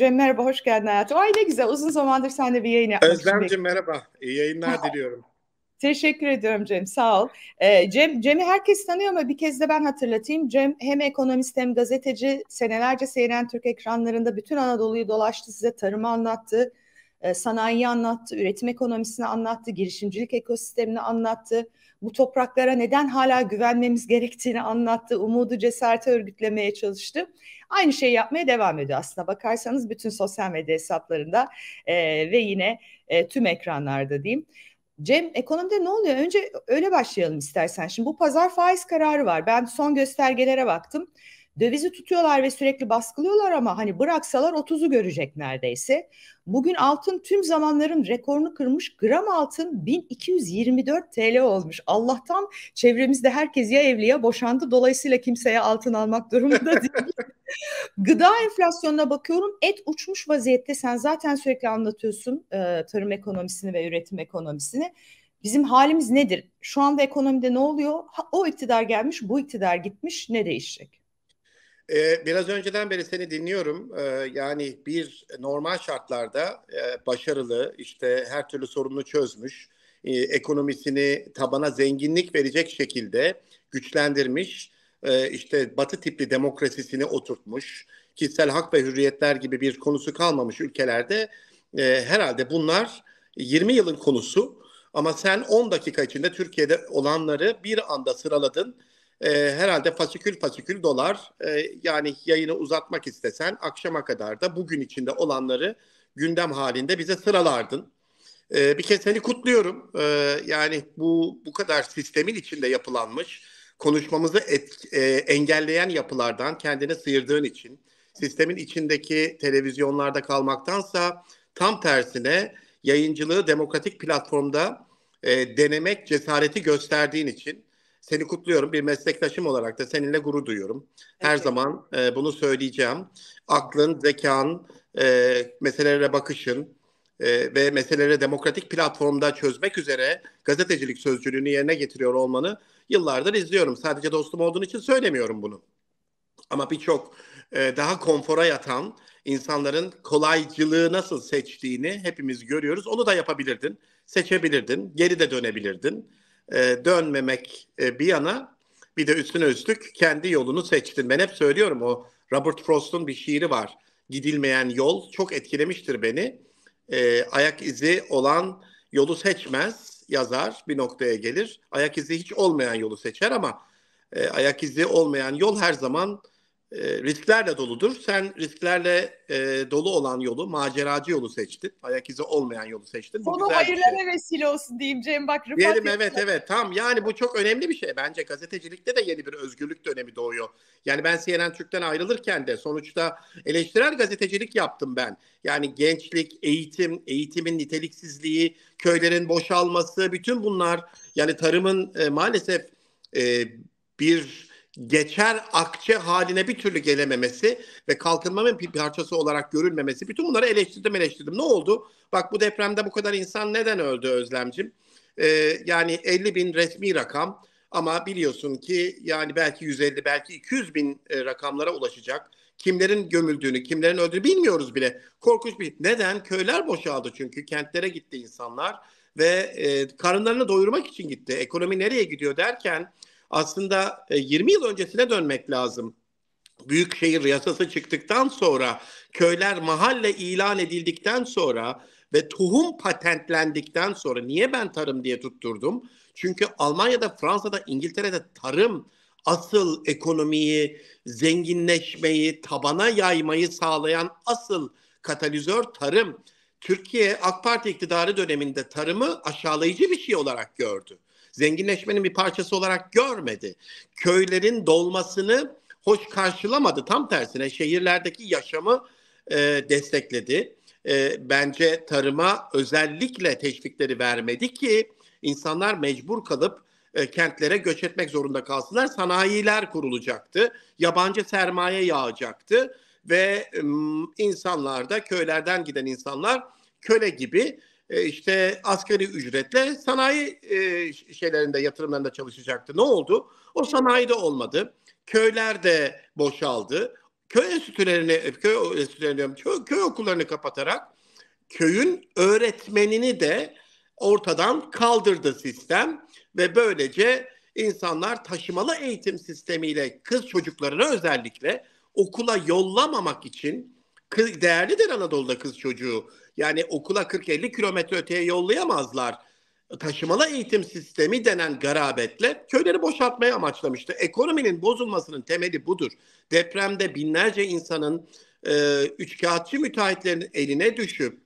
Cem merhaba, hoş geldin hayatım. Ay ne güzel, uzun zamandır seninle bir yayın yapmak Özlemciğim merhaba, iyi yayınlar diliyorum. Teşekkür ediyorum Cem, sağ ol. Ee, Cem, Cem'i herkes tanıyor ama bir kez de ben hatırlatayım. Cem hem ekonomist hem gazeteci, senelerce CNN Türk ekranlarında bütün Anadolu'yu dolaştı, size tarımı anlattı, e, sanayiyi anlattı, üretim ekonomisini anlattı, girişimcilik ekosistemini anlattı bu topraklara neden hala güvenmemiz gerektiğini anlattı. Umudu cesarete örgütlemeye çalıştı. Aynı şeyi yapmaya devam ediyor aslında bakarsanız bütün sosyal medya hesaplarında e, ve yine e, tüm ekranlarda diyeyim. Cem ekonomide ne oluyor? Önce öyle başlayalım istersen. Şimdi bu pazar faiz kararı var. Ben son göstergelere baktım. Dövizi tutuyorlar ve sürekli baskılıyorlar ama hani bıraksalar 30'u görecek neredeyse. Bugün altın tüm zamanların rekorunu kırmış. Gram altın 1224 TL olmuş. Allah'tan çevremizde herkes ya evli ya boşandı. Dolayısıyla kimseye altın almak durumunda değil. Gıda enflasyonuna bakıyorum. Et uçmuş vaziyette. Sen zaten sürekli anlatıyorsun e, tarım ekonomisini ve üretim ekonomisini. Bizim halimiz nedir? Şu anda ekonomide ne oluyor? Ha, o iktidar gelmiş, bu iktidar gitmiş. Ne değişecek? Ee, biraz önceden beri seni dinliyorum. Ee, yani bir normal şartlarda e, başarılı, işte her türlü sorununu çözmüş, e, ekonomisini tabana zenginlik verecek şekilde güçlendirmiş, e, işte batı tipli demokrasisini oturtmuş, kişisel hak ve hürriyetler gibi bir konusu kalmamış ülkelerde e, herhalde bunlar 20 yılın konusu. Ama sen 10 dakika içinde Türkiye'de olanları bir anda sıraladın e, herhalde fasikül fasikül dolar e, yani yayını uzatmak istesen akşama kadar da bugün içinde olanları gündem halinde bize sıralardın. E, bir kez seni kutluyorum. E, yani bu bu kadar sistemin içinde yapılanmış konuşmamızı et, e, engelleyen yapılardan kendini sıyırdığın için sistemin içindeki televizyonlarda kalmaktansa tam tersine yayıncılığı demokratik platformda e, denemek cesareti gösterdiğin için seni kutluyorum. Bir meslektaşım olarak da seninle gurur duyuyorum. Her evet. zaman e, bunu söyleyeceğim. Aklın, zekan, e, meselelere bakışın e, ve meseleleri demokratik platformda çözmek üzere gazetecilik sözcülüğünü yerine getiriyor olmanı yıllardır izliyorum. Sadece dostum olduğun için söylemiyorum bunu. Ama birçok e, daha konfora yatan insanların kolaycılığı nasıl seçtiğini hepimiz görüyoruz. Onu da yapabilirdin, seçebilirdin, geri de dönebilirdin e, dönmemek e, bir yana bir de üstüne üstlük kendi yolunu seçtin. Ben hep söylüyorum o Robert Frost'un bir şiiri var. Gidilmeyen yol çok etkilemiştir beni. E, ayak izi olan yolu seçmez yazar bir noktaya gelir. Ayak izi hiç olmayan yolu seçer ama e, ayak izi olmayan yol her zaman ee, risklerle doludur. Sen risklerle e, dolu olan yolu, maceracı yolu seçtin. Ayak izi olmayan yolu seçtin. Bu Sonu hayırlara şey. vesile olsun diyeyim Cem bak. Rıfat Diyelim evet evet tam yani bu çok önemli bir şey. Bence gazetecilikte de yeni bir özgürlük dönemi doğuyor. Yani ben CNN Türk'ten ayrılırken de sonuçta eleştirel gazetecilik yaptım ben. Yani gençlik, eğitim, eğitimin niteliksizliği, köylerin boşalması bütün bunlar yani tarımın e, maalesef e, bir geçer akçe haline bir türlü gelememesi ve kalkınmanın bir parçası olarak görülmemesi. Bütün bunları eleştirdim eleştirdim. Ne oldu? Bak bu depremde bu kadar insan neden öldü Özlemcim? Ee, yani 50 bin resmi rakam ama biliyorsun ki yani belki 150 belki 200 bin e, rakamlara ulaşacak. Kimlerin gömüldüğünü, kimlerin öldüğünü bilmiyoruz bile. Korkunç bir. Neden? Köyler boşaldı çünkü kentlere gitti insanlar ve e, karınlarını doyurmak için gitti. Ekonomi nereye gidiyor derken aslında 20 e, yıl öncesine dönmek lazım. Büyükşehir yasası çıktıktan sonra köyler mahalle ilan edildikten sonra ve tohum patentlendikten sonra niye ben tarım diye tutturdum? Çünkü Almanya'da, Fransa'da, İngiltere'de tarım asıl ekonomiyi, zenginleşmeyi, tabana yaymayı sağlayan asıl katalizör tarım. Türkiye AK Parti iktidarı döneminde tarımı aşağılayıcı bir şey olarak gördü zenginleşmenin bir parçası olarak görmedi. Köylerin dolmasını hoş karşılamadı. Tam tersine şehirlerdeki yaşamı e, destekledi. E, bence tarıma özellikle teşvikleri vermedi ki insanlar mecbur kalıp e, kentlere göç etmek zorunda kalsınlar. Sanayiler kurulacaktı. Yabancı sermaye yağacaktı ve e, insanlar da köylerden giden insanlar köle gibi e, işte asgari ücretle sanayi e, şeylerinde yatırımlarında çalışacaktı. Ne oldu? O sanayide olmadı. Köyler de boşaldı. Köy enstitülerini, e, köy enstitülerini, köy, köy okullarını kapatarak köyün öğretmenini de ortadan kaldırdı sistem ve böylece insanlar taşımalı eğitim sistemiyle kız çocuklarını özellikle okula yollamamak için değerlidir Anadolu'da kız çocuğu yani okula 40-50 kilometre öteye yollayamazlar. Taşımalı eğitim sistemi denen garabetle köyleri boşaltmaya amaçlamıştı. Ekonominin bozulmasının temeli budur. Depremde binlerce insanın e, üçkağıtçı müteahhitlerin eline düşüp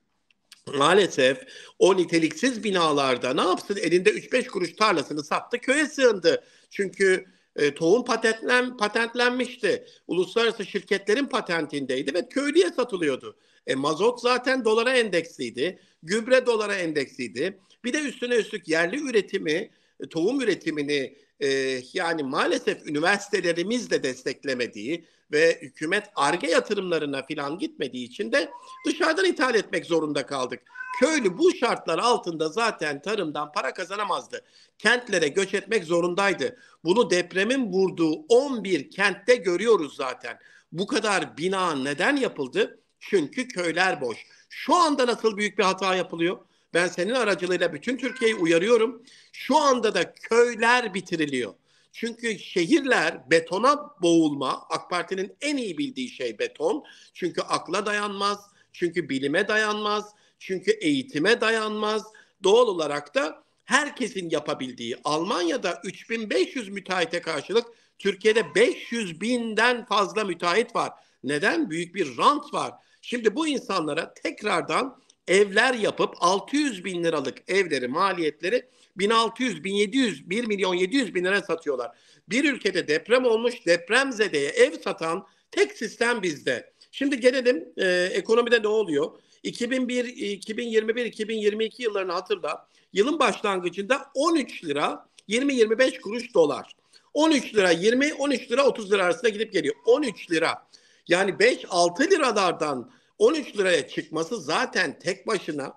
maalesef o niteliksiz binalarda ne yapsın elinde 3-5 kuruş tarlasını sattı köye sığındı. Çünkü e, tohum patentlen, patentlenmişti. Uluslararası şirketlerin patentindeydi ve köylüye satılıyordu. E, mazot zaten dolara endeksliydi. Gübre dolara endeksliydi. Bir de üstüne üstlük yerli üretimi, e, tohum üretimini e, yani maalesef üniversitelerimiz de desteklemediği ve hükümet arge yatırımlarına filan gitmediği için de dışarıdan ithal etmek zorunda kaldık. Köylü bu şartlar altında zaten tarımdan para kazanamazdı. Kentlere göç etmek zorundaydı. Bunu depremin vurduğu 11 kentte görüyoruz zaten. Bu kadar bina neden yapıldı? Çünkü köyler boş. Şu anda nasıl büyük bir hata yapılıyor? Ben senin aracılığıyla bütün Türkiye'yi uyarıyorum. Şu anda da köyler bitiriliyor. Çünkü şehirler betona boğulma, AK Parti'nin en iyi bildiği şey beton. Çünkü akla dayanmaz, çünkü bilime dayanmaz, çünkü eğitime dayanmaz. Doğal olarak da herkesin yapabildiği Almanya'da 3500 müteahhite karşılık Türkiye'de 500 binden fazla müteahhit var. Neden? Büyük bir rant var. Şimdi bu insanlara tekrardan evler yapıp 600 bin liralık evleri maliyetleri 1600, 1700, 1 milyon 700 bin lira satıyorlar. Bir ülkede deprem olmuş depremzedeye ev satan tek sistem bizde. Şimdi gelelim e, ekonomide ne oluyor? 2001, 2021, 2022 yıllarını hatırla. Yılın başlangıcında 13 lira 20-25 kuruş dolar. 13 lira 20, 13 lira 30 lira arasında gidip geliyor. 13 lira. Yani 5-6 liralardan 13 liraya çıkması zaten tek başına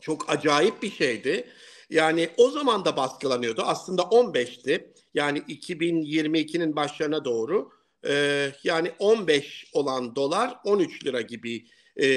çok acayip bir şeydi. Yani o zaman da baskılanıyordu. Aslında 15'ti. Yani 2022'nin başlarına doğru e, yani 15 olan dolar 13 lira gibi e,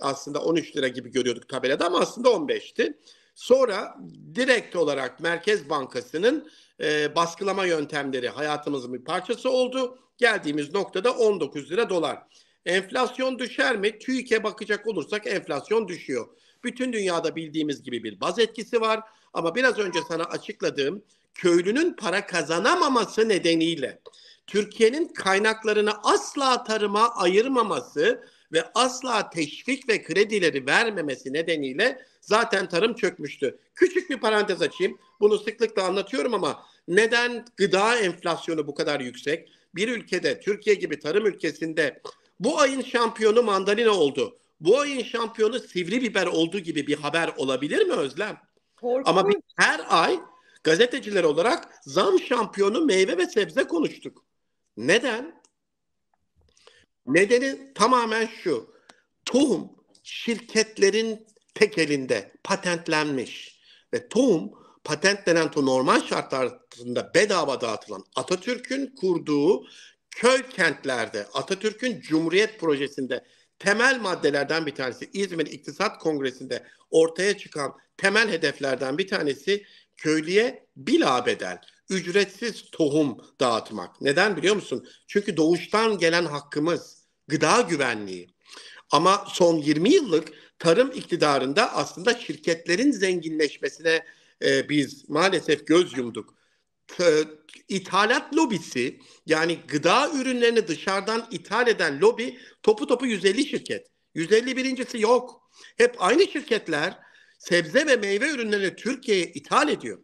aslında 13 lira gibi görüyorduk tabelada ama aslında 15'ti. Sonra direkt olarak Merkez Bankası'nın e, baskılama yöntemleri hayatımızın bir parçası oldu Geldiğimiz noktada 19 lira dolar. Enflasyon düşer mi? TÜİK'e bakacak olursak enflasyon düşüyor. Bütün dünyada bildiğimiz gibi bir baz etkisi var ama biraz önce sana açıkladığım köylünün para kazanamaması nedeniyle Türkiye'nin kaynaklarını asla tarıma ayırmaması ve asla teşvik ve kredileri vermemesi nedeniyle zaten tarım çökmüştü. Küçük bir parantez açayım. Bunu sıklıkla anlatıyorum ama neden gıda enflasyonu bu kadar yüksek? bir ülkede Türkiye gibi tarım ülkesinde bu ayın şampiyonu mandalina oldu. Bu ayın şampiyonu sivri biber oldu gibi bir haber olabilir mi Özlem? Korkunç. Ama biz her ay gazeteciler olarak zam şampiyonu meyve ve sebze konuştuk. Neden? Nedeni tamamen şu. Tohum şirketlerin tek elinde patentlenmiş ve tohum patent denen to normal şartlarında bedava dağıtılan Atatürk'ün kurduğu köy kentlerde Atatürk'ün Cumhuriyet projesinde temel maddelerden bir tanesi İzmir İktisat Kongresi'nde ortaya çıkan temel hedeflerden bir tanesi köylüye bilabedel ücretsiz tohum dağıtmak. Neden biliyor musun? Çünkü doğuştan gelen hakkımız gıda güvenliği. Ama son 20 yıllık tarım iktidarında aslında şirketlerin zenginleşmesine e, biz maalesef göz yumduk. E, ithalat lobisi yani gıda ürünlerini dışarıdan ithal eden lobi topu topu 150 şirket. 151.si yok. Hep aynı şirketler sebze ve meyve ürünlerini Türkiye'ye ithal ediyor.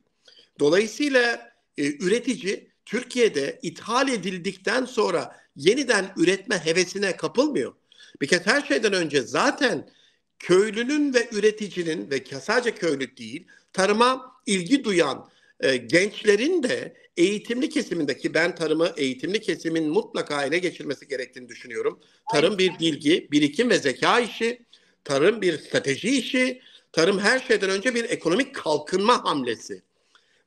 Dolayısıyla e, üretici Türkiye'de ithal edildikten sonra yeniden üretme hevesine kapılmıyor. Bir kez her şeyden önce zaten köylünün ve üreticinin ve sadece köylü değil tarıma ilgi duyan e, gençlerin de eğitimli kesimindeki ben tarımı eğitimli kesimin mutlaka ele geçirmesi gerektiğini düşünüyorum. Tarım bir bilgi, birikim ve zeka işi, tarım bir strateji işi, tarım her şeyden önce bir ekonomik kalkınma hamlesi.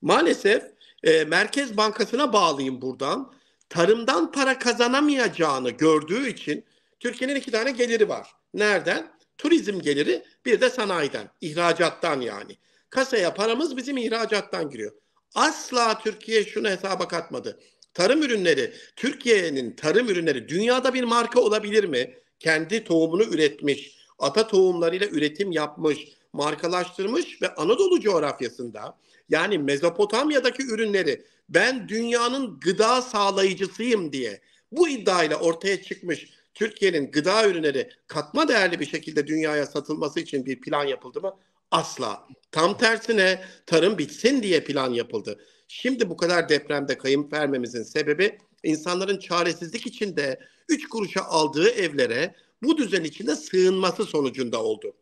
Maalesef e, Merkez Bankası'na bağlayayım buradan. Tarımdan para kazanamayacağını gördüğü için Türkiye'nin iki tane geliri var. Nereden? Turizm geliri bir de sanayiden, ihracattan yani. Kasaya paramız bizim ihracattan giriyor. Asla Türkiye şunu hesaba katmadı. Tarım ürünleri, Türkiye'nin tarım ürünleri dünyada bir marka olabilir mi? Kendi tohumunu üretmiş, ata tohumlarıyla üretim yapmış, markalaştırmış ve Anadolu coğrafyasında yani Mezopotamya'daki ürünleri ben dünyanın gıda sağlayıcısıyım diye bu iddiayla ortaya çıkmış Türkiye'nin gıda ürünleri katma değerli bir şekilde dünyaya satılması için bir plan yapıldı mı? Asla. Tam tersine tarım bitsin diye plan yapıldı. Şimdi bu kadar depremde kayıp vermemizin sebebi insanların çaresizlik içinde 3 kuruşa aldığı evlere bu düzen içinde sığınması sonucunda oldu.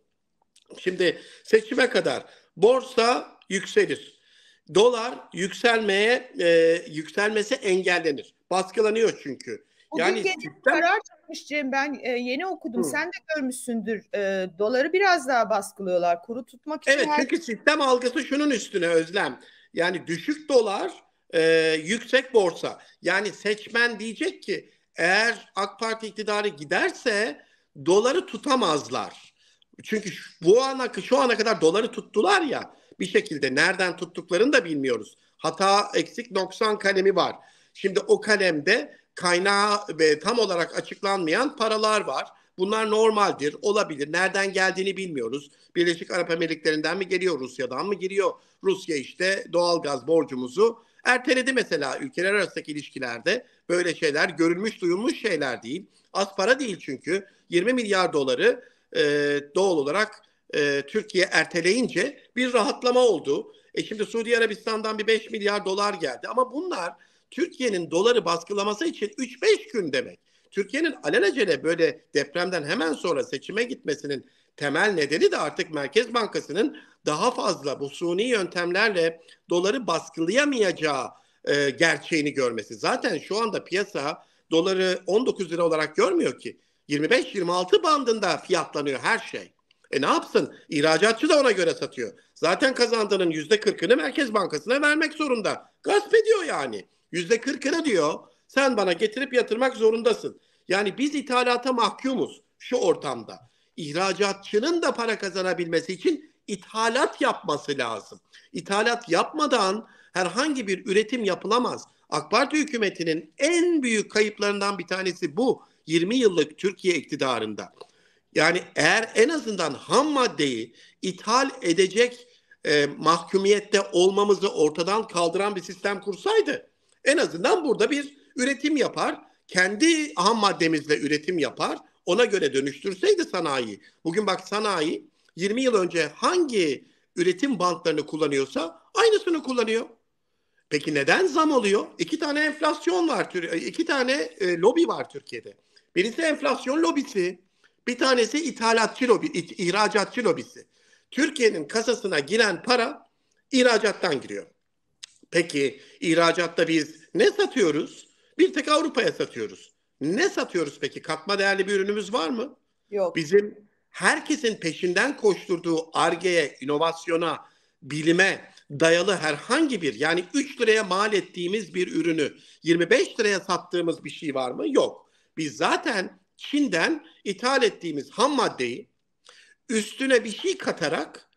Şimdi seçime kadar borsa yükselir. Dolar yükselmeye e, yükselmesi engellenir. Baskılanıyor çünkü. Bugün yani karar çıkmış Cem ben e, yeni okudum Hı. sen de görmüşsündür e, doları biraz daha baskılıyorlar kuru tutmak için. Evet her... çünkü sistem algısı şunun üstüne Özlem yani düşük dolar e, yüksek borsa yani seçmen diyecek ki eğer AK Parti iktidarı giderse doları tutamazlar. Çünkü bu ana şu ana kadar doları tuttular ya bir şekilde nereden tuttuklarını da bilmiyoruz. Hata eksik noksan kalemi var. Şimdi o kalemde kaynağı ve tam olarak açıklanmayan paralar var. Bunlar normaldir, olabilir. Nereden geldiğini bilmiyoruz. Birleşik Arap Emirlikleri'nden mi geliyor, Rusya'dan mı giriyor? Rusya işte doğalgaz borcumuzu erteledi mesela ülkeler arasındaki ilişkilerde. Böyle şeyler görülmüş, duyulmuş şeyler değil. Az para değil çünkü. 20 milyar doları e, doğal olarak e, Türkiye erteleyince bir rahatlama oldu. E şimdi Suudi Arabistan'dan bir 5 milyar dolar geldi ama bunlar Türkiye'nin doları baskılaması için 3-5 gün demek. Türkiye'nin alelacele böyle depremden hemen sonra seçime gitmesinin temel nedeni de artık Merkez Bankası'nın daha fazla bu suni yöntemlerle doları baskılayamayacağı e, gerçeğini görmesi. Zaten şu anda piyasa doları 19 lira olarak görmüyor ki. 25-26 bandında fiyatlanıyor her şey. E ne yapsın? İhracatçı da ona göre satıyor. Zaten kazandığının %40'ını Merkez Bankası'na vermek zorunda. Gasp ediyor yani. Yüzde kırkını diyor sen bana getirip yatırmak zorundasın. Yani biz ithalata mahkumuz şu ortamda. İhracatçının da para kazanabilmesi için ithalat yapması lazım. İthalat yapmadan herhangi bir üretim yapılamaz. AK Parti hükümetinin en büyük kayıplarından bir tanesi bu 20 yıllık Türkiye iktidarında. Yani eğer en azından ham maddeyi ithal edecek e, mahkumiyette olmamızı ortadan kaldıran bir sistem kursaydı en azından burada bir üretim yapar. Kendi ham maddemizle üretim yapar. Ona göre dönüştürseydi sanayi. Bugün bak sanayi 20 yıl önce hangi üretim bantlarını kullanıyorsa aynısını kullanıyor. Peki neden zam oluyor? İki tane enflasyon var, e, iki tane e, lobi var Türkiye'de. Birisi enflasyon lobisi, bir tanesi ithalatçı lobi, ihracatçı lobisi. Türkiye'nin kasasına giren para ihracattan giriyor. Peki ihracatta biz ne satıyoruz? Bir tek Avrupa'ya satıyoruz. Ne satıyoruz peki? Katma değerli bir ürünümüz var mı? Yok. Bizim herkesin peşinden koşturduğu argeye, inovasyona, bilime dayalı herhangi bir yani 3 liraya mal ettiğimiz bir ürünü 25 liraya sattığımız bir şey var mı? Yok. Biz zaten Çin'den ithal ettiğimiz ham maddeyi üstüne bir şey katarak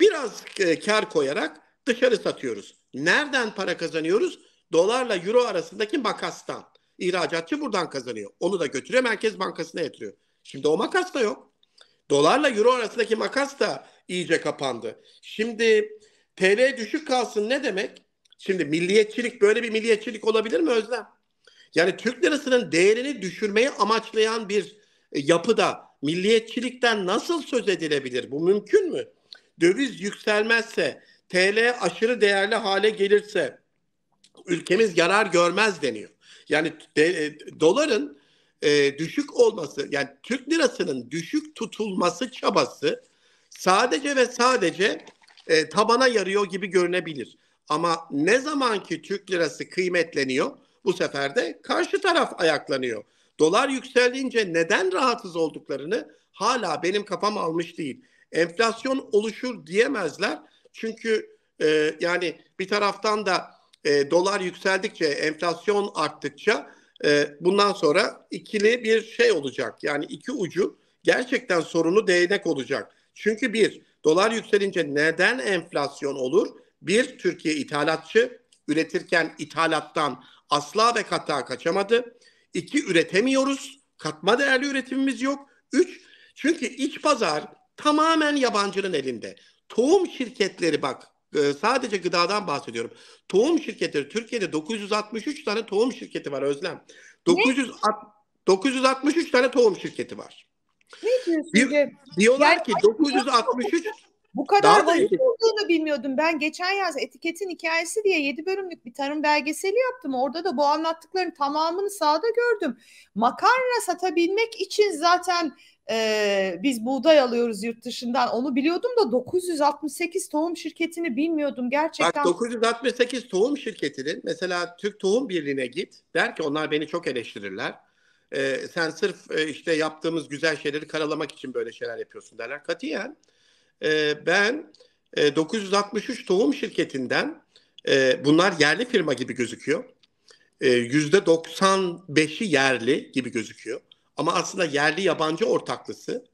biraz e, kar koyarak dışarı satıyoruz. Nereden para kazanıyoruz? Dolarla euro arasındaki makastan. İhracatçı buradan kazanıyor. Onu da götürüyor Merkez Bankası'na yatırıyor. Şimdi o makas da yok. Dolarla euro arasındaki makas da iyice kapandı. Şimdi TL düşük kalsın ne demek? Şimdi milliyetçilik böyle bir milliyetçilik olabilir mi Özlem? Yani Türk lirasının değerini düşürmeyi amaçlayan bir e, yapıda milliyetçilikten nasıl söz edilebilir? Bu mümkün mü? Döviz yükselmezse TL aşırı değerli hale gelirse ülkemiz yarar görmez deniyor. Yani de, e, doların e, düşük olması yani Türk lirasının düşük tutulması çabası sadece ve sadece e, tabana yarıyor gibi görünebilir. Ama ne zaman ki Türk lirası kıymetleniyor bu sefer de karşı taraf ayaklanıyor. Dolar yükseldiğince neden rahatsız olduklarını hala benim kafam almış değil. Enflasyon oluşur diyemezler çünkü e, yani bir taraftan da e, dolar yükseldikçe, enflasyon arttıkça e, bundan sonra ikili bir şey olacak. Yani iki ucu gerçekten sorunu değnek olacak. Çünkü bir, dolar yükselince neden enflasyon olur? Bir, Türkiye ithalatçı üretirken ithalattan asla ve kata kaçamadı. İki, üretemiyoruz. Katma değerli üretimimiz yok. Üç, çünkü iç pazar tamamen yabancının elinde. Tohum şirketleri bak e, sadece gıdadan bahsediyorum. Tohum şirketleri Türkiye'de 963 tane tohum şirketi var Özlem. 900 963 tane tohum şirketi var. Ne Diyorlar ki 963 şey bu kadar basit olduğunu bilmiyordum. Ben geçen yaz etiketin hikayesi diye 7 bölümlük bir tarım belgeseli yaptım. Orada da bu anlattıkların tamamını sağda gördüm. Makarna satabilmek için zaten e, biz buğday alıyoruz yurt dışından onu biliyordum da 968 tohum şirketini bilmiyordum gerçekten. Bak 968 tohum şirketinin mesela Türk Tohum Birliği'ne git der ki onlar beni çok eleştirirler. E, sen sırf e, işte yaptığımız güzel şeyleri karalamak için böyle şeyler yapıyorsun derler. Katiyen e, ben e, 963 tohum şirketinden e, bunlar yerli firma gibi gözüküyor. E, %95'i yerli gibi gözüküyor. Ama aslında yerli yabancı ortaklısı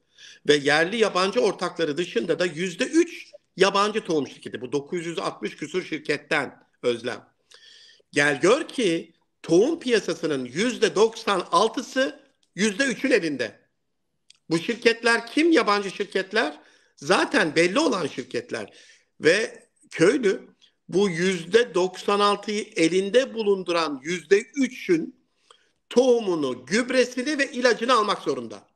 ve yerli yabancı ortakları dışında da yüzde üç yabancı tohum şirketi. Bu 960 küsur şirketten özlem. Gel gör ki tohum piyasasının yüzde 96'sı yüzde üçün elinde. Bu şirketler kim yabancı şirketler? Zaten belli olan şirketler. Ve köylü bu yüzde 96'yı elinde bulunduran yüzde üçün tohumunu, gübresini ve ilacını almak zorunda.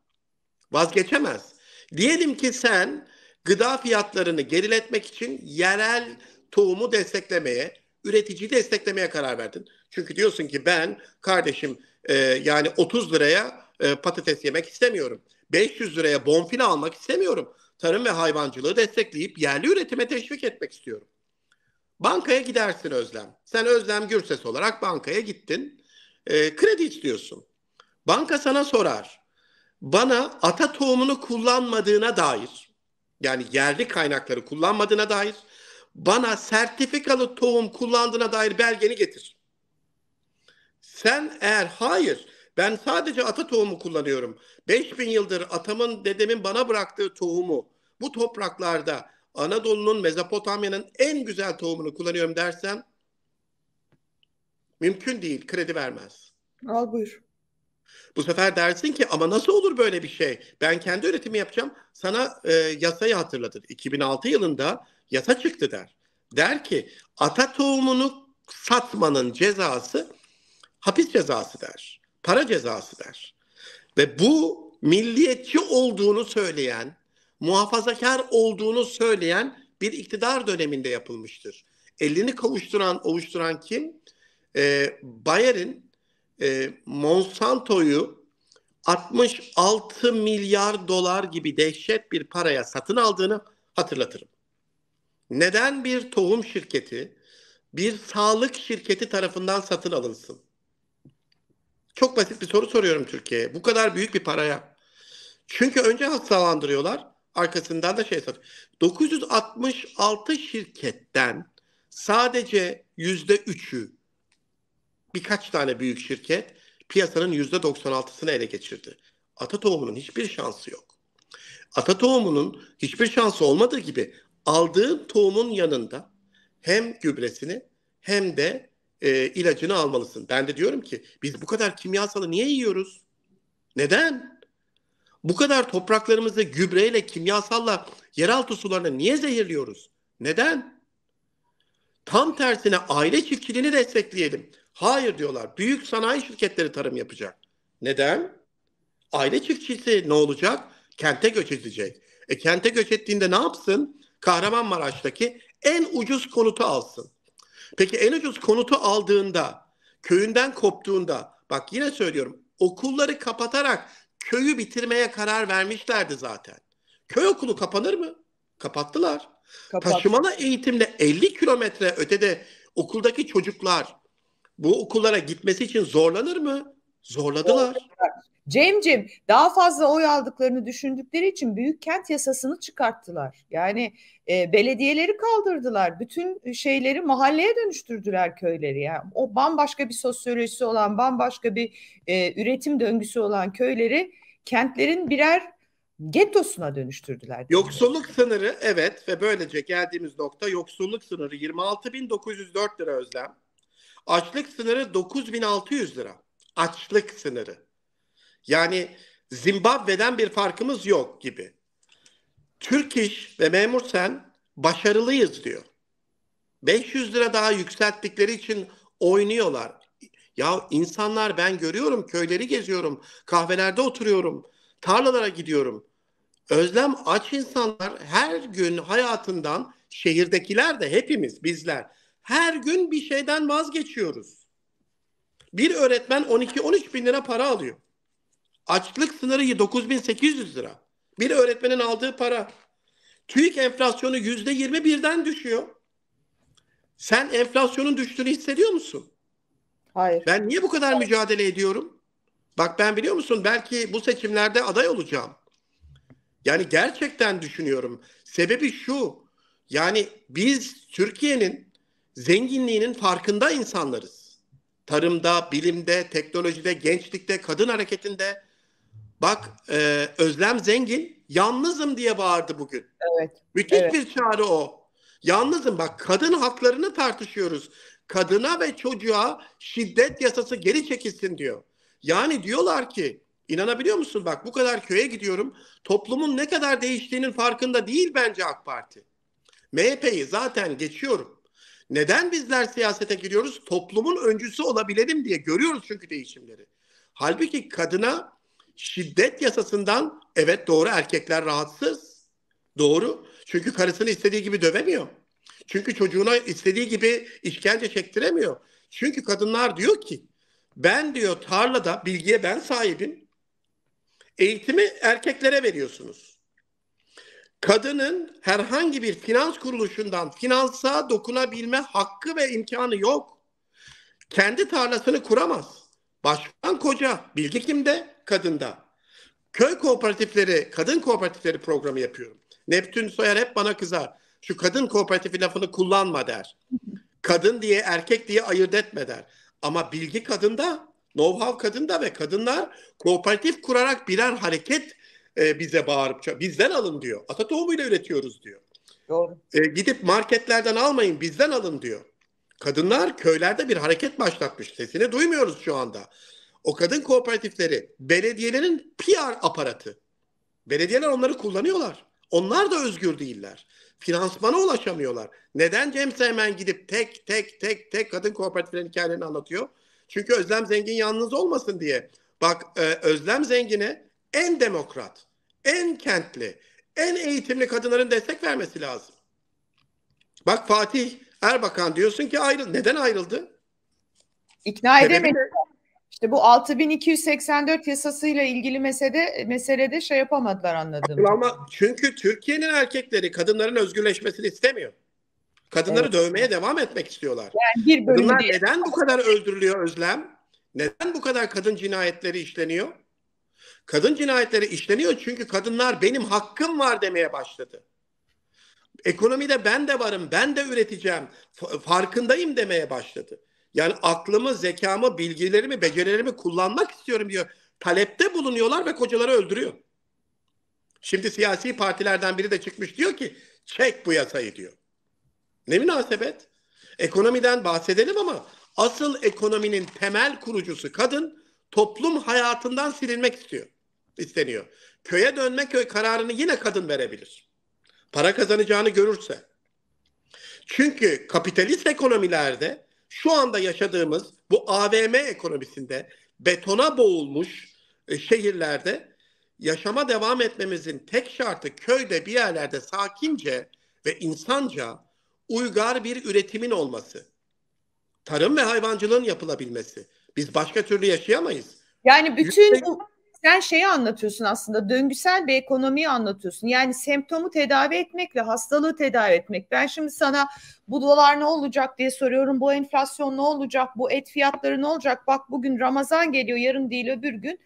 Vazgeçemez. Diyelim ki sen gıda fiyatlarını geriletmek için yerel tohumu desteklemeye, üreticiyi desteklemeye karar verdin. Çünkü diyorsun ki ben kardeşim e, yani 30 liraya e, patates yemek istemiyorum. 500 liraya bonfile almak istemiyorum. Tarım ve hayvancılığı destekleyip yerli üretime teşvik etmek istiyorum. Bankaya gidersin Özlem. Sen Özlem Gürses olarak bankaya gittin e, kredi istiyorsun. Banka sana sorar. Bana ata tohumunu kullanmadığına dair, yani yerli kaynakları kullanmadığına dair, bana sertifikalı tohum kullandığına dair belgeni getir. Sen eğer hayır, ben sadece ata tohumu kullanıyorum. 5000 yıldır atamın, dedemin bana bıraktığı tohumu bu topraklarda Anadolu'nun, Mezopotamya'nın en güzel tohumunu kullanıyorum dersen Mümkün değil, kredi vermez. Al buyur. Bu sefer dersin ki ama nasıl olur böyle bir şey? Ben kendi üretimi yapacağım. Sana e, yasayı hatırlatır. 2006 yılında yasa çıktı der. Der ki ata tohumunu satmanın cezası hapis cezası der. Para cezası der. Ve bu milliyetçi olduğunu söyleyen, muhafazakar olduğunu söyleyen bir iktidar döneminde yapılmıştır. Elini kavuşturan, ovuşturan kim? e, ee, Bayer'in e, Monsanto'yu 66 milyar dolar gibi dehşet bir paraya satın aldığını hatırlatırım. Neden bir tohum şirketi bir sağlık şirketi tarafından satın alınsın? Çok basit bir soru soruyorum Türkiye'ye. Bu kadar büyük bir paraya. Çünkü önce hastalandırıyorlar, arkasından da şey satıyor. 966 şirketten sadece %3'ü birkaç tane büyük şirket piyasanın %96'sını ele geçirdi. Ata tohumunun hiçbir şansı yok. Ata tohumunun hiçbir şansı olmadığı gibi aldığın tohumun yanında hem gübresini hem de e, ilacını almalısın. Ben de diyorum ki biz bu kadar kimyasalı niye yiyoruz? Neden? Bu kadar topraklarımızı gübreyle, kimyasalla yeraltı sularını niye zehirliyoruz? Neden? Tam tersine aile çiftçiliğini destekleyelim. Hayır diyorlar. Büyük sanayi şirketleri tarım yapacak. Neden? Aile çiftçisi ne olacak? Kente göç edecek. E kente göç ettiğinde ne yapsın? Kahramanmaraş'taki en ucuz konutu alsın. Peki en ucuz konutu aldığında, köyünden koptuğunda, bak yine söylüyorum, okulları kapatarak köyü bitirmeye karar vermişlerdi zaten. Köy okulu kapanır mı? Kapattılar. Kapat. Taşımalı eğitimle 50 kilometre ötede okuldaki çocuklar bu okullara gitmesi için zorlanır mı? Zorladılar. Cemcim daha fazla oy aldıklarını düşündükleri için büyük kent yasasını çıkarttılar. Yani e, belediyeleri kaldırdılar. Bütün şeyleri mahalleye dönüştürdüler köyleri. Yani o bambaşka bir sosyolojisi olan, bambaşka bir e, üretim döngüsü olan köyleri kentlerin birer getosuna dönüştürdüler. Yoksulluk sınırı evet ve böylece geldiğimiz nokta yoksulluk sınırı 26.904 lira özlem. Açlık sınırı 9600 lira. Açlık sınırı. Yani Zimbabwe'den bir farkımız yok gibi. Türk İş ve Memur Sen başarılıyız diyor. 500 lira daha yükselttikleri için oynuyorlar. Ya insanlar ben görüyorum, köyleri geziyorum, kahvelerde oturuyorum, tarlalara gidiyorum. Özlem aç insanlar her gün hayatından şehirdekiler de hepimiz bizler her gün bir şeyden vazgeçiyoruz. Bir öğretmen 12-13 bin lira para alıyor. Açlık sınırı 9800 lira. Bir öğretmenin aldığı para. TÜİK enflasyonu yüzde yirmi birden düşüyor. Sen enflasyonun düştüğünü hissediyor musun? Hayır. Ben niye bu kadar Hayır. mücadele ediyorum? Bak ben biliyor musun belki bu seçimlerde aday olacağım. Yani gerçekten düşünüyorum. Sebebi şu. Yani biz Türkiye'nin zenginliğinin farkında insanlarız. Tarımda, bilimde, teknolojide, gençlikte, kadın hareketinde. Bak e, Özlem Zengin yalnızım diye bağırdı bugün. Evet. Müthiş evet. bir çağrı o. Yalnızım bak kadın haklarını tartışıyoruz. Kadına ve çocuğa şiddet yasası geri çekilsin diyor. Yani diyorlar ki inanabiliyor musun bak bu kadar köye gidiyorum. Toplumun ne kadar değiştiğinin farkında değil bence AK Parti. MHP'yi zaten geçiyorum. Neden bizler siyasete giriyoruz? Toplumun öncüsü olabilelim diye görüyoruz çünkü değişimleri. Halbuki kadına şiddet yasasından evet doğru erkekler rahatsız. Doğru. Çünkü karısını istediği gibi dövemiyor. Çünkü çocuğuna istediği gibi işkence çektiremiyor. Çünkü kadınlar diyor ki ben diyor tarlada bilgiye ben sahibim. Eğitimi erkeklere veriyorsunuz kadının herhangi bir finans kuruluşundan finansa dokunabilme hakkı ve imkanı yok. Kendi tarlasını kuramaz. Başkan koca, bilgi kimde? Kadında. Köy kooperatifleri, kadın kooperatifleri programı yapıyorum. Neptün Soyer hep bana kızar. Şu kadın kooperatifi lafını kullanma der. Kadın diye erkek diye ayırt etme der. Ama bilgi kadında, know-how kadında ve kadınlar kooperatif kurarak birer hareket e, bize bağırıp bizden alın diyor. Ata tohumuyla üretiyoruz diyor. Doğru. E, gidip marketlerden almayın bizden alın diyor. Kadınlar köylerde bir hareket başlatmış. Sesini duymuyoruz şu anda. O kadın kooperatifleri belediyelerin PR aparatı. Belediyeler onları kullanıyorlar. Onlar da özgür değiller. Finansmana ulaşamıyorlar. Neden Cem Seymen gidip tek tek tek tek kadın kooperatiflerin hikayelerini anlatıyor? Çünkü Özlem Zengin yalnız olmasın diye. Bak e, Özlem Zengin'e en demokrat, en kentli, en eğitimli kadınların destek vermesi lazım. Bak Fatih Erbakan diyorsun ki ayrıldı. Neden ayrıldı? İkna edemedi. İşte bu 6284 yasasıyla ilgili meselede meselede şey yapamadılar anladım. Ama çünkü Türkiye'nin erkekleri kadınların özgürleşmesini istemiyor. Kadınları evet. dövmeye devam etmek istiyorlar. Yani bir Kadınlar diye. neden bu kadar öldürülüyor Özlem? Neden bu kadar kadın cinayetleri işleniyor? Kadın cinayetleri işleniyor çünkü kadınlar benim hakkım var demeye başladı. Ekonomide ben de varım, ben de üreteceğim, farkındayım demeye başladı. Yani aklımı, zekamı, bilgilerimi, becerilerimi kullanmak istiyorum diyor. Talepte bulunuyorlar ve kocaları öldürüyor. Şimdi siyasi partilerden biri de çıkmış diyor ki çek bu yasayı diyor. Ne münasebet? Ekonomiden bahsedelim ama asıl ekonominin temel kurucusu kadın toplum hayatından silinmek istiyor, isteniyor. Köye dönme köy kararını yine kadın verebilir. Para kazanacağını görürse. Çünkü kapitalist ekonomilerde şu anda yaşadığımız bu AVM ekonomisinde betona boğulmuş e, şehirlerde yaşama devam etmemizin tek şartı köyde bir yerlerde sakince ve insanca uygar bir üretimin olması. Tarım ve hayvancılığın yapılabilmesi biz başka türlü yaşayamayız. Yani bütün sen şeyi anlatıyorsun aslında döngüsel bir ekonomiyi anlatıyorsun. Yani semptomu tedavi etmek ve hastalığı tedavi etmek. Ben şimdi sana bu dolar ne olacak diye soruyorum. Bu enflasyon ne olacak? Bu et fiyatları ne olacak? Bak bugün Ramazan geliyor yarın değil öbür gün.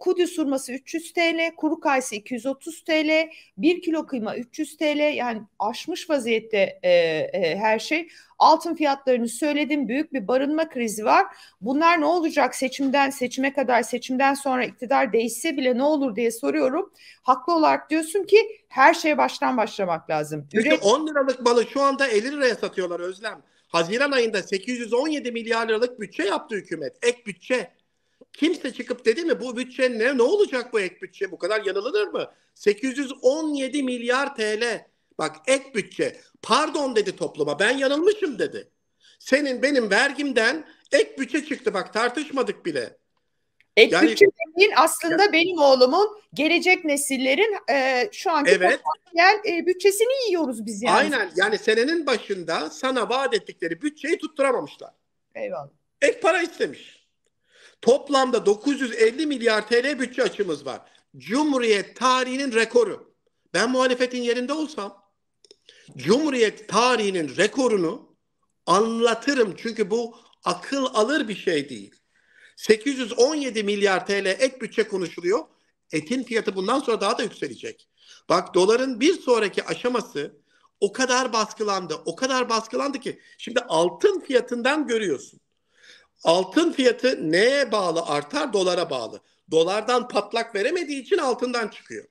Kudüs surması 300 TL, kuru kayısı 230 TL, 1 kilo kıyma 300 TL yani aşmış vaziyette e, e, her şey. Altın fiyatlarını söyledim büyük bir barınma krizi var. Bunlar ne olacak seçimden seçime kadar seçimden sonra iktidar değişse bile ne olur diye soruyorum. Haklı olarak diyorsun ki her şey baştan başlamak lazım. Üret... 10 liralık balı şu anda 50 liraya satıyorlar Özlem. Haziran ayında 817 milyar liralık bütçe yaptı hükümet. Ek bütçe. Kimse çıkıp dedi mi bu bütçe ne ne olacak bu ek bütçe bu kadar yanılılır mı? 817 milyar TL bak ek bütçe pardon dedi topluma ben yanılmışım dedi. Senin benim vergimden ek bütçe çıktı bak tartışmadık bile. Ek yani, bütçe dediğin aslında yani, benim oğlumun gelecek nesillerin e, şu anki evet, potansiyel e, bütçesini yiyoruz biz yani. Aynen yani senenin başında sana vaat ettikleri bütçeyi tutturamamışlar. Eyvallah. Ek para istemiş. Toplamda 950 milyar TL bütçe açımız var. Cumhuriyet tarihinin rekoru. Ben muhalefetin yerinde olsam Cumhuriyet tarihinin rekorunu anlatırım. Çünkü bu akıl alır bir şey değil. 817 milyar TL ek bütçe konuşuluyor. Etin fiyatı bundan sonra daha da yükselecek. Bak doların bir sonraki aşaması o kadar baskılandı, o kadar baskılandı ki şimdi altın fiyatından görüyorsun. Altın fiyatı neye bağlı artar? Dolara bağlı. Dolardan patlak veremediği için altından çıkıyor.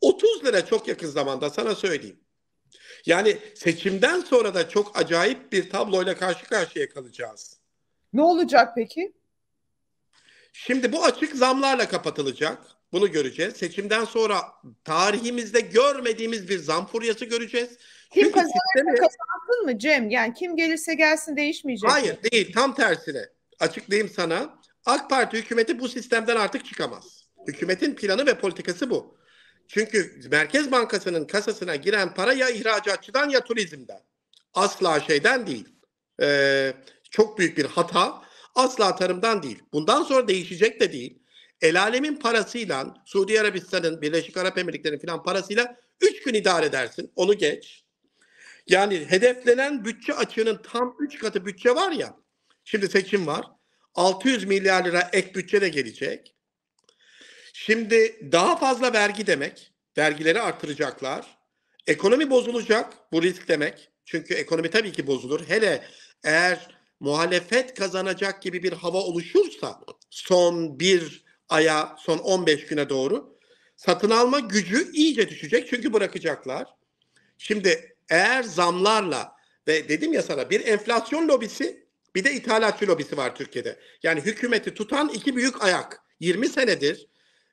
30 lira çok yakın zamanda sana söyleyeyim. Yani seçimden sonra da çok acayip bir tabloyla karşı karşıya kalacağız. Ne olacak peki? Şimdi bu açık zamlarla kapatılacak. Bunu göreceğiz. Seçimden sonra tarihimizde görmediğimiz bir zam furyası göreceğiz. Kim kazanırsa kazansın mı Cem? Yani kim gelirse gelsin değişmeyecek. Hayır değil tam tersine. Açıklayayım sana. AK Parti hükümeti bu sistemden artık çıkamaz. Hükümetin planı ve politikası bu. Çünkü Merkez Bankası'nın kasasına giren para ya ihracatçıdan ya turizmden. Asla şeyden değil. Ee, çok büyük bir hata. Asla tarımdan değil. Bundan sonra değişecek de değil. El alemin parasıyla Suudi Arabistan'ın, Birleşik Arap Emirlikleri'nin filan parasıyla 3 gün idare edersin. Onu geç. Yani hedeflenen bütçe açığının tam 3 katı bütçe var ya. Şimdi seçim var. 600 milyar lira ek bütçe de gelecek. Şimdi daha fazla vergi demek. Vergileri artıracaklar. Ekonomi bozulacak. Bu risk demek. Çünkü ekonomi tabii ki bozulur. Hele eğer muhalefet kazanacak gibi bir hava oluşursa son bir aya, son 15 güne doğru satın alma gücü iyice düşecek. Çünkü bırakacaklar. Şimdi eğer zamlarla ve dedim ya sana bir enflasyon lobisi bir de ithalatçı lobisi var Türkiye'de. Yani hükümeti tutan iki büyük ayak. 20 senedir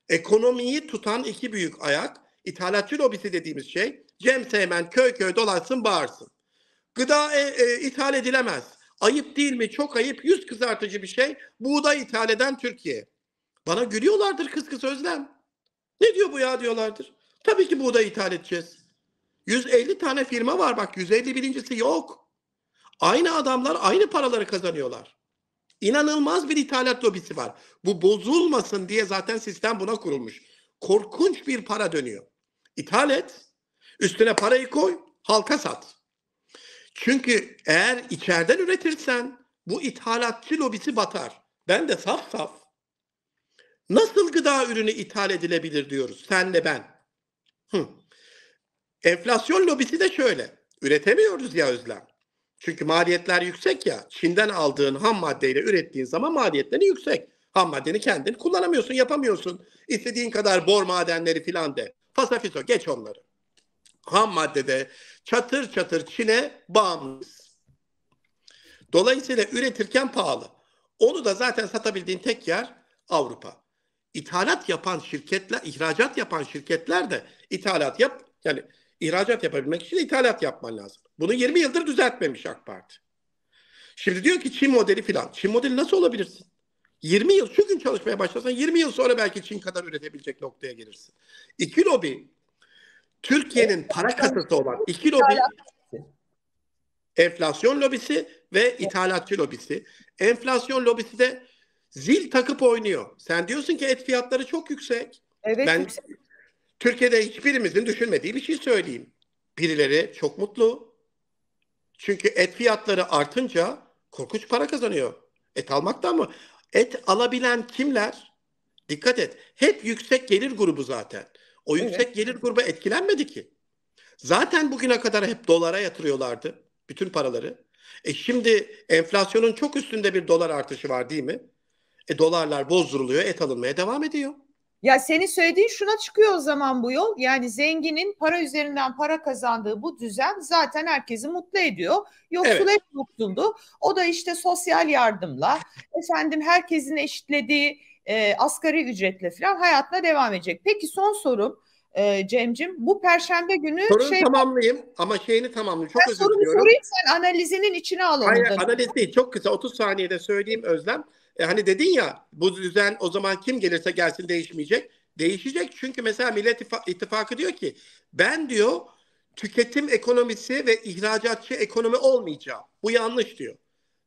ekonomiyi tutan iki büyük ayak ithalatçı lobisi dediğimiz şey Cem Seymen köy köy dolaşsın bağırsın. Gıda e, e, ithal edilemez. Ayıp değil mi? Çok ayıp. Yüz kızartıcı bir şey. Buğday ithal eden Türkiye. Bana gülüyorlardır kız kız Özlem. Ne diyor bu ya diyorlardır. Tabii ki buğday ithal edeceğiz. 150 tane firma var bak 150 151.si yok. Aynı adamlar aynı paraları kazanıyorlar. İnanılmaz bir ithalat lobisi var. Bu bozulmasın diye zaten sistem buna kurulmuş. Korkunç bir para dönüyor. İthal et, üstüne parayı koy, halka sat. Çünkü eğer içeriden üretirsen bu ithalatçı lobisi batar. Ben de saf saf nasıl gıda ürünü ithal edilebilir diyoruz senle ben. Hı. Enflasyon lobisi de şöyle. Üretemiyoruz ya Özlem. Çünkü maliyetler yüksek ya. Çin'den aldığın ham maddeyle ürettiğin zaman maliyetleri yüksek. Ham maddeni kendin kullanamıyorsun, yapamıyorsun. İstediğin kadar bor madenleri filan de. Fasafiso geç onları. Ham maddede çatır çatır Çin'e bağımlıyız. Dolayısıyla üretirken pahalı. Onu da zaten satabildiğin tek yer Avrupa. İthalat yapan şirketler, ihracat yapan şirketler de ithalat yap yani İhracat yapabilmek için ithalat yapman lazım. Bunu 20 yıldır düzeltmemiş AK Parti. Şimdi diyor ki Çin modeli filan. Çin modeli nasıl olabilirsin? 20 yıl şu gün çalışmaya başlasan 20 yıl sonra belki Çin kadar üretebilecek noktaya gelirsin. İki lobi Türkiye'nin para kasası olan iki lobi enflasyon lobisi ve ithalatçı lobisi. Enflasyon lobisi de zil takıp oynuyor. Sen diyorsun ki et fiyatları çok yüksek. Evet, ben yüksek. Türkiye'de hiçbirimizin düşünmediği bir şey söyleyeyim. Birileri çok mutlu. Çünkü et fiyatları artınca korkunç para kazanıyor. Et almaktan mı? Et alabilen kimler? Dikkat et. Hep yüksek gelir grubu zaten. O evet. yüksek gelir grubu etkilenmedi ki. Zaten bugüne kadar hep dolara yatırıyorlardı bütün paraları. E şimdi enflasyonun çok üstünde bir dolar artışı var değil mi? E dolarlar bozduruluyor, et alınmaya devam ediyor. Ya senin söylediğin şuna çıkıyor o zaman bu yol. Yani zenginin para üzerinden para kazandığı bu düzen zaten herkesi mutlu ediyor. Yoksul evet. hep yoksuldu. O da işte sosyal yardımla, efendim herkesin eşitlediği e, asgari ücretle falan hayatına devam edecek. Peki son sorum e, Cemcim. Bu perşembe günü Sorunu şey tamamlayayım ama şeyini tamamlayayım. Çok ben özür diliyorum. sorayım sen analizinin içine al onu. Hayır da. analiz değil. Çok kısa 30 saniyede söyleyeyim Özlem. E, hani dedin ya bu düzen o zaman kim gelirse gelsin değişmeyecek. Değişecek çünkü mesela Millet İttifakı diyor ki ben diyor tüketim ekonomisi ve ihracatçı ekonomi olmayacağım. Bu yanlış diyor.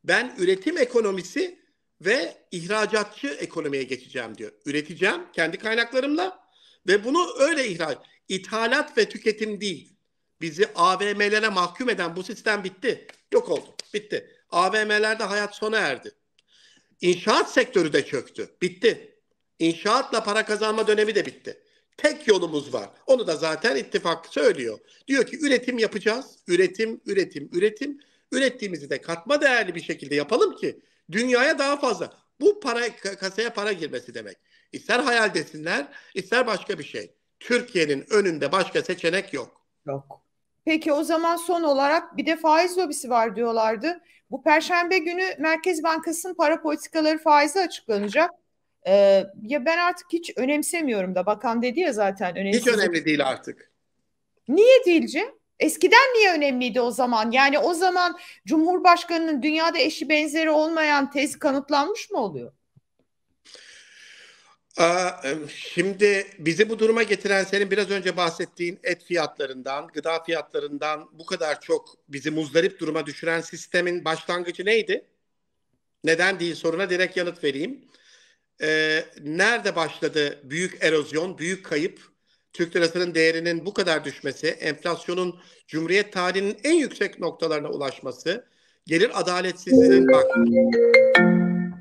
Ben üretim ekonomisi ve ihracatçı ekonomiye geçeceğim diyor. Üreteceğim kendi kaynaklarımla ve bunu öyle ihraç. İthalat ve tüketim değil. Bizi AVM'lere mahkum eden bu sistem bitti. Yok oldu. Bitti. AVM'lerde hayat sona erdi. İnşaat sektörü de çöktü. Bitti. İnşaatla para kazanma dönemi de bitti. Tek yolumuz var. Onu da zaten ittifak söylüyor. Diyor ki üretim yapacağız. Üretim, üretim, üretim. Ürettiğimizi de katma değerli bir şekilde yapalım ki dünyaya daha fazla. Bu para kasaya para girmesi demek. İster hayal desinler, ister başka bir şey. Türkiye'nin önünde başka seçenek yok. Yok. Peki o zaman son olarak bir de faiz lobisi var diyorlardı. Bu perşembe günü Merkez Bankası'nın para politikaları faizi açıklanacak. Ee, ya ben artık hiç önemsemiyorum da bakan dedi ya zaten. Önemsiz. Hiç önemli değil artık. Niye değilci? Eskiden niye önemliydi o zaman? Yani o zaman Cumhurbaşkanı'nın dünyada eşi benzeri olmayan tez kanıtlanmış mı oluyor? E, şimdi bizi bu duruma getiren senin biraz önce bahsettiğin et fiyatlarından, gıda fiyatlarından bu kadar çok bizi muzdarip duruma düşüren sistemin başlangıcı neydi? Neden değil soruna direkt yanıt vereyim. E, nerede başladı büyük erozyon, büyük kayıp, Türk lirasının değerinin bu kadar düşmesi, enflasyonun Cumhuriyet tarihinin en yüksek noktalarına ulaşması, gelir adaletsizliğinin bak.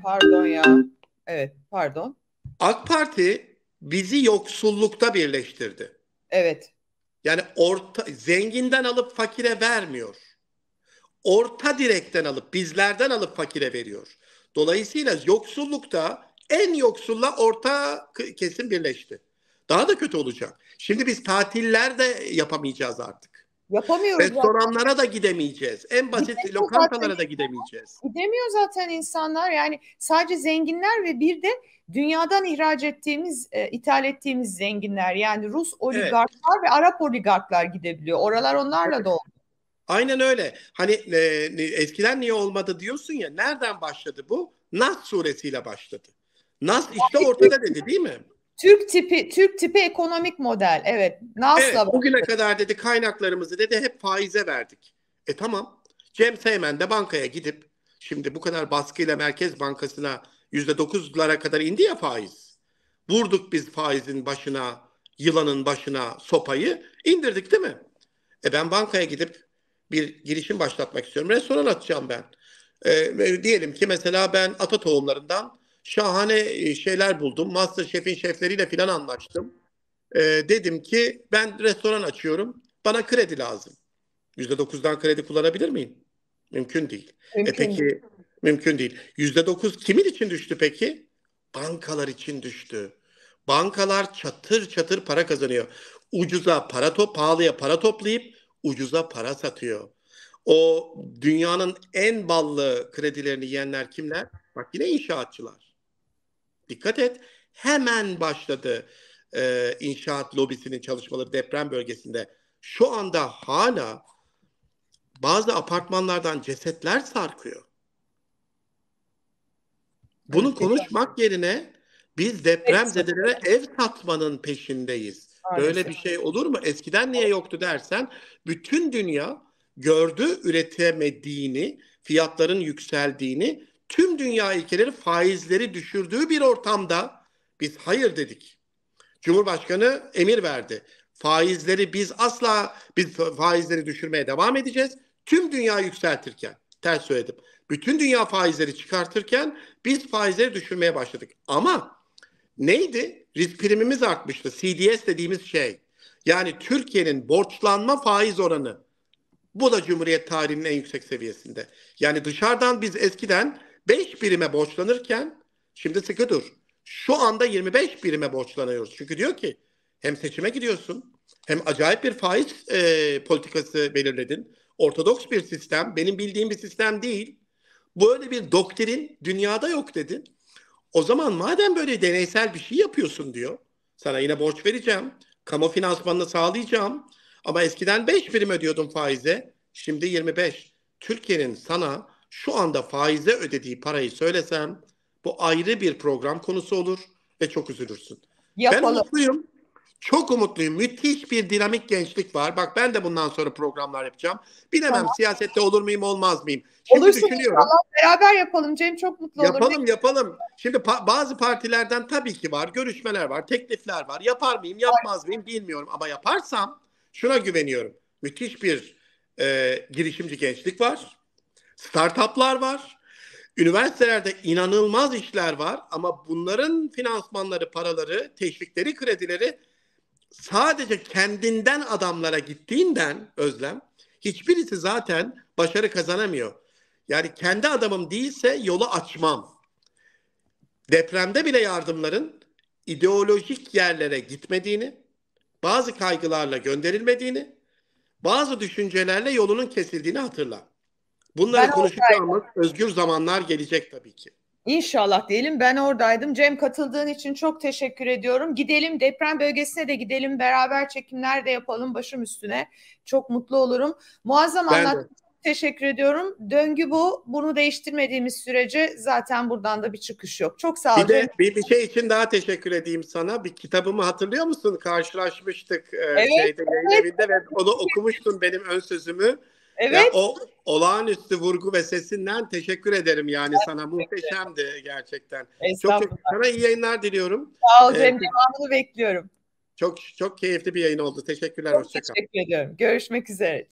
Pardon ya. Evet, pardon. AK Parti bizi yoksullukta birleştirdi. Evet. Yani orta zenginden alıp fakire vermiyor. Orta direkten alıp bizlerden alıp fakire veriyor. Dolayısıyla yoksullukta en yoksulla orta kesim birleşti. Daha da kötü olacak. Şimdi biz tatiller de yapamayacağız artık. Yapamıyoruz. Restoranlara zaten. da gidemeyeceğiz. En basit Gidemiyor lokantalara zaten. da gidemeyeceğiz. Gidemiyor zaten insanlar. Yani sadece zenginler ve bir de dünyadan ihraç ettiğimiz, e, ithal ettiğimiz zenginler. Yani Rus oligarklar evet. ve Arap oligarklar gidebiliyor. Oralar onlarla dolu. Aynen öyle. Hani e, e, eskiden niye olmadı diyorsun ya. Nereden başladı bu? Nas suresiyle başladı. Nas işte ortada dedi değil mi? Türk tipi Türk tipi ekonomik model. Evet. Nasıl evet, bugüne kadar dedi kaynaklarımızı dedi hep faize verdik. E tamam. Cem Seymen de bankaya gidip şimdi bu kadar baskıyla Merkez Bankası'na yüzde dokuzlara kadar indi ya faiz. Vurduk biz faizin başına, yılanın başına sopayı indirdik değil mi? E ben bankaya gidip bir girişim başlatmak istiyorum. Restoran açacağım ben. E, diyelim ki mesela ben ata tohumlarından şahane e, şeyler buldum. Masterchef'in şefleriyle filan anlaştım. E, dedim ki ben restoran açıyorum. Bana kredi lazım. %9'dan kredi kullanabilir miyim? Mümkün değil. E, mümkün e peki mümkün değil. %9 kimin için düştü peki? Bankalar için düştü. Bankalar çatır çatır para kazanıyor. Ucuza para top, pahalıya para toplayıp ucuza para satıyor. O dünyanın en ballı kredilerini yiyenler kimler? Bak yine inşaatçılar dikkat et hemen başladı e, inşaat lobisinin çalışmaları deprem bölgesinde. Şu anda hala bazı apartmanlardan cesetler sarkıyor. Bunu evet, konuşmak evet. yerine biz deprem zedelere ev satmanın peşindeyiz. Maalesef. Böyle bir şey olur mu? Eskiden niye yoktu dersen bütün dünya gördü üretemediğini, fiyatların yükseldiğini tüm dünya ülkeleri faizleri düşürdüğü bir ortamda biz hayır dedik. Cumhurbaşkanı emir verdi. Faizleri biz asla biz faizleri düşürmeye devam edeceğiz. Tüm dünya yükseltirken ters söyledim. Bütün dünya faizleri çıkartırken biz faizleri düşürmeye başladık. Ama neydi? Risk primimiz artmıştı. CDS dediğimiz şey. Yani Türkiye'nin borçlanma faiz oranı. Bu da Cumhuriyet tarihinin en yüksek seviyesinde. Yani dışarıdan biz eskiden 5 birime borçlanırken şimdi sıkı dur. Şu anda 25 birime borçlanıyoruz. Çünkü diyor ki hem seçime gidiyorsun hem acayip bir faiz e, politikası belirledin. Ortodoks bir sistem. Benim bildiğim bir sistem değil. Böyle bir doktrin dünyada yok dedin. O zaman madem böyle deneysel bir şey yapıyorsun diyor. Sana yine borç vereceğim. Kamu finansmanını sağlayacağım. Ama eskiden 5 birim ödüyordum faize. Şimdi 25. Türkiye'nin sana şu anda faize ödediği parayı söylesem bu ayrı bir program konusu olur ve çok üzülürsün. Yapalım. Ben mutluyum. Çok umutluyum. Müthiş bir dinamik gençlik var. Bak ben de bundan sonra programlar yapacağım. Bilemem tamam. siyasette olur muyum olmaz mıyım? Şimdi Olursun düşünüyorum. Inşallah. Beraber yapalım Cem çok mutlu olurum. Yapalım olur. yapalım. Şimdi pa- bazı partilerden tabii ki var. Görüşmeler var. Teklifler var. Yapar mıyım yapmaz var. mıyım bilmiyorum. Ama yaparsam şuna güveniyorum. Müthiş bir e, girişimci gençlik var. Startuplar var. Üniversitelerde inanılmaz işler var ama bunların finansmanları, paraları, teşvikleri, kredileri sadece kendinden adamlara gittiğinden Özlem hiçbirisi zaten başarı kazanamıyor. Yani kendi adamım değilse yolu açmam. Depremde bile yardımların ideolojik yerlere gitmediğini, bazı kaygılarla gönderilmediğini, bazı düşüncelerle yolunun kesildiğini hatırla. Bunları konuşacağımız özgür zamanlar gelecek tabii ki. İnşallah diyelim. Ben oradaydım. Cem katıldığın için çok teşekkür ediyorum. Gidelim deprem bölgesine de gidelim. Beraber çekimler de yapalım başım üstüne. Çok mutlu olurum. Muazzam anlattığın teşekkür ediyorum. Döngü bu. Bunu değiştirmediğimiz sürece zaten buradan da bir çıkış yok. Çok sağ ol. Bir de bir, bir şey için daha teşekkür edeyim sana. Bir kitabımı hatırlıyor musun? Karşılaşmıştık e, evet, şeyde evet. yayın evinde ve onu okumuştun benim ön sözümü. Evet. Ya o olağanüstü vurgu ve sesinden teşekkür ederim yani sana. Muhteşemdi gerçekten. Çok sana iyi yayınlar diliyorum. Sağ ol. Ee, devamını bekliyorum. Çok çok keyifli bir yayın oldu. Teşekkürler. Çok hoşçakal. Teşekkür ederim Görüşmek üzere.